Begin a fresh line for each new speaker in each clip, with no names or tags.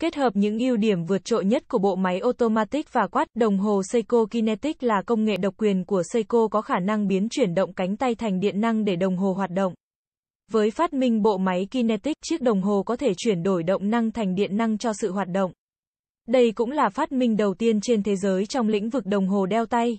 Kết hợp những ưu điểm vượt trội nhất của bộ máy automatic và quát, đồng hồ Seiko Kinetic là công nghệ độc quyền của Seiko có khả năng biến chuyển động cánh tay thành điện năng để đồng hồ hoạt động. Với phát minh bộ máy Kinetic, chiếc đồng hồ có thể chuyển đổi động năng thành điện năng cho sự hoạt động. Đây cũng là phát minh đầu tiên trên thế giới trong lĩnh vực đồng hồ đeo tay.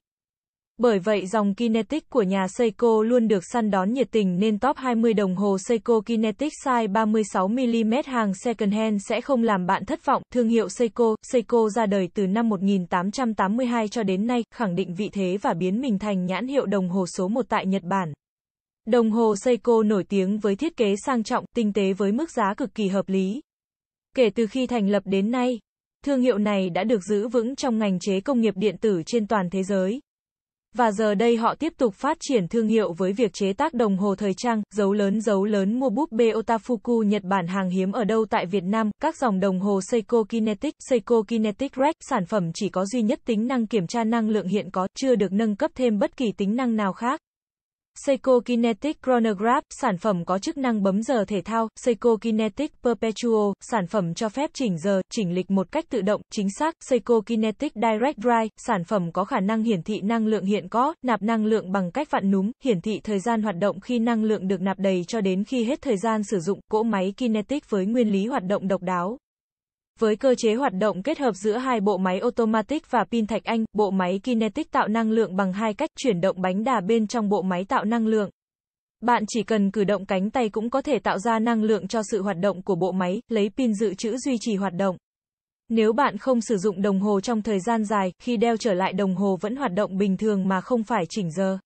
Bởi vậy dòng Kinetic của nhà Seiko luôn được săn đón nhiệt tình nên top 20 đồng hồ Seiko Kinetic size 36mm hàng second hand sẽ không làm bạn thất vọng. Thương hiệu Seiko, Seiko ra đời từ năm 1882 cho đến nay, khẳng định vị thế và biến mình thành nhãn hiệu đồng hồ số 1 tại Nhật Bản. Đồng hồ Seiko nổi tiếng với thiết kế sang trọng, tinh tế với mức giá cực kỳ hợp lý. Kể từ khi thành lập đến nay, thương hiệu này đã được giữ vững trong ngành chế công nghiệp điện tử trên toàn thế giới và giờ đây họ tiếp tục phát triển thương hiệu với việc chế tác đồng hồ thời trang, dấu lớn dấu lớn mua búp bê Otafuku Nhật Bản hàng hiếm ở đâu tại Việt Nam, các dòng đồng hồ Seiko Kinetic, Seiko Kinetic Rex, sản phẩm chỉ có duy nhất tính năng kiểm tra năng lượng hiện có, chưa được nâng cấp thêm bất kỳ tính năng nào khác. Seiko Kinetic Chronograph, sản phẩm có chức năng bấm giờ thể thao, Seiko Kinetic Perpetual, sản phẩm cho phép chỉnh giờ, chỉnh lịch một cách tự động, chính xác, Seiko Kinetic Direct Drive, sản phẩm có khả năng hiển thị năng lượng hiện có, nạp năng lượng bằng cách vặn núm, hiển thị thời gian hoạt động khi năng lượng được nạp đầy cho đến khi hết thời gian sử dụng, cỗ máy kinetic với nguyên lý hoạt động độc đáo. Với cơ chế hoạt động kết hợp giữa hai bộ máy automatic và pin thạch anh, bộ máy kinetic tạo năng lượng bằng hai cách chuyển động bánh đà bên trong bộ máy tạo năng lượng. Bạn chỉ cần cử động cánh tay cũng có thể tạo ra năng lượng cho sự hoạt động của bộ máy, lấy pin dự trữ duy trì hoạt động. Nếu bạn không sử dụng đồng hồ trong thời gian dài, khi đeo trở lại đồng hồ vẫn hoạt động bình thường mà không phải chỉnh giờ.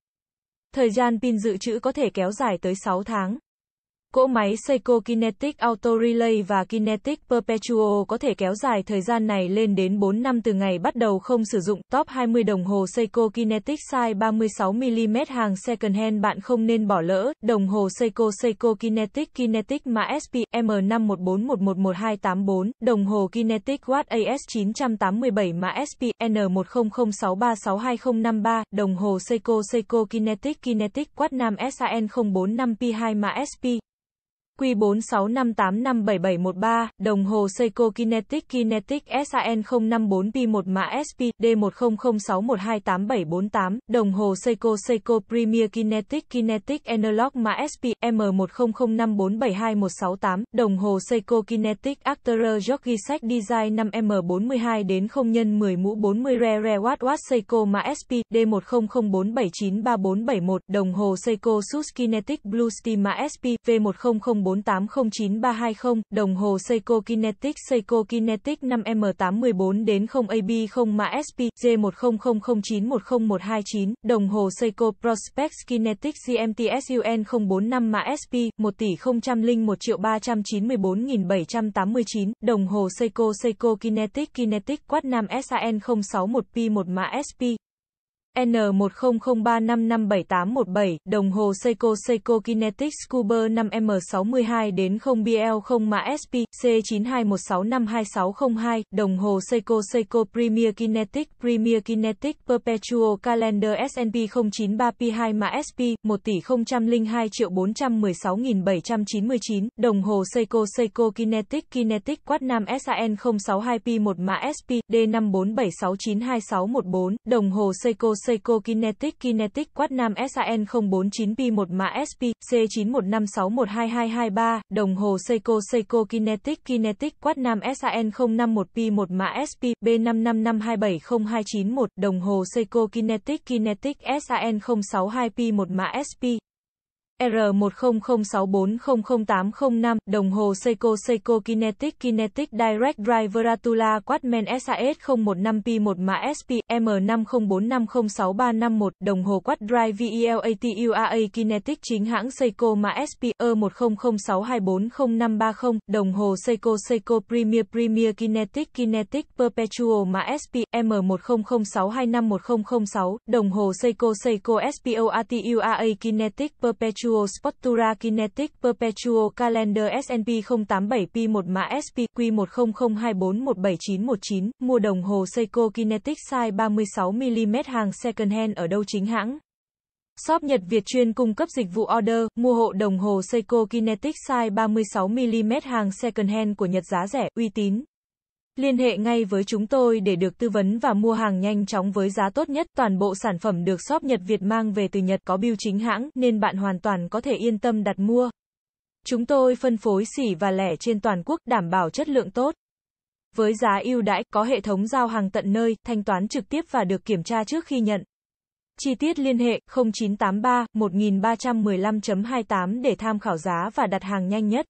Thời gian pin dự trữ có thể kéo dài tới 6 tháng. Cỗ máy Seiko Kinetic Auto Relay và Kinetic perpetuo có thể kéo dài thời gian này lên đến 4 năm từ ngày bắt đầu không sử dụng. Top 20 đồng hồ Seiko Kinetic size 36mm hàng second hand bạn không nên bỏ lỡ. Đồng hồ Seiko Seiko Kinetic Kinetic mã SPM 514111284, đồng hồ Kinetic Watt AS987 mã SPN 1006362053, đồng hồ Seiko Seiko Kinetic Kinetic Quad Nam SAN 045P2 mã SP. Q46585773, đồng hồ Seiko Kinetic Kinetic SAN054P1 mã SP D100612878, đồng hồ Seiko Seiko Premier Kinetic Kinetic Analog mã SP M100547218, đồng hồ Seiko Kinetic Actor Jockey Sách Design 5M42 đến 0 x 10 mũ 40 re re watt watt Seiko mã SP D10047937471, đồng hồ Seiko Sus Kinetic Blue Steam mã SP V100 04809320, đồng hồ Seiko Kinetic Seiko Kinetic 5M814 đến 0AB0MASP sp j 100009101229 đồng hồ Seiko Prospect Kinetic GMT GMTSUN 045MASP 1.001.394.789, đồng hồ Seiko Seiko Kinetic Kinetic Quad Nam SAN 061 p 1 sp N1003557817, đồng hồ Seiko Seiko Kinetic Scuba 5M62 đến 0BL0 mã SP, C92165262, đồng hồ Seiko Seiko Premier Kinetic Premier Kinetic Perpetual Calendar S&P 093P2 mã SP, 1 tỷ 002 triệu 416.799, đồng hồ Seiko Seiko Kinetic Kinetic Quad Nam SAN 062P1 mã SP, D5476926114, đồng hồ Seiko Seiko Kinetic Kinetic Quad Nam SAN 049P1 mã SP C9156122223, đồng hồ Seiko Seiko Kinetic Kinetic Quad Nam SAN 051P1 mã SP B5552702991, đồng hồ Seiko Kinetic Kinetic SAN 062P1 mã SP R1006400805, đồng hồ Seiko Seiko Kinetic Kinetic Direct Driver Atula Quadman SAS 015P1 mã SP M504506351, đồng hồ Quad Drive VELATUAA Kinetic chính hãng Seiko mã SP E1006240530, đồng hồ Seiko Seiko Premier Premier Kinetic Kinetic Perpetual mã SP M1006251006, đồng hồ Seiko Seiko SPO Kinetic Perpetual Perpetual Sportura Kinetic Perpetual Calendar S&P 087P 1 mã spq Q10024179191 mua đồng hồ Seiko Kinetic size 36mm hàng second hand ở đâu chính hãng. Shop Nhật Việt chuyên cung cấp dịch vụ order, mua hộ đồng hồ Seiko Kinetic size 36mm hàng second hand của Nhật giá rẻ, uy tín. Liên hệ ngay với chúng tôi để được tư vấn và mua hàng nhanh chóng với giá tốt nhất. Toàn bộ sản phẩm được shop Nhật Việt mang về từ Nhật có bưu chính hãng nên bạn hoàn toàn có thể yên tâm đặt mua. Chúng tôi phân phối xỉ và lẻ trên toàn quốc đảm bảo chất lượng tốt. Với giá ưu đãi, có hệ thống giao hàng tận nơi, thanh toán trực tiếp và được kiểm tra trước khi nhận. Chi tiết liên hệ 0983 1315.28 để tham khảo giá và đặt hàng nhanh nhất.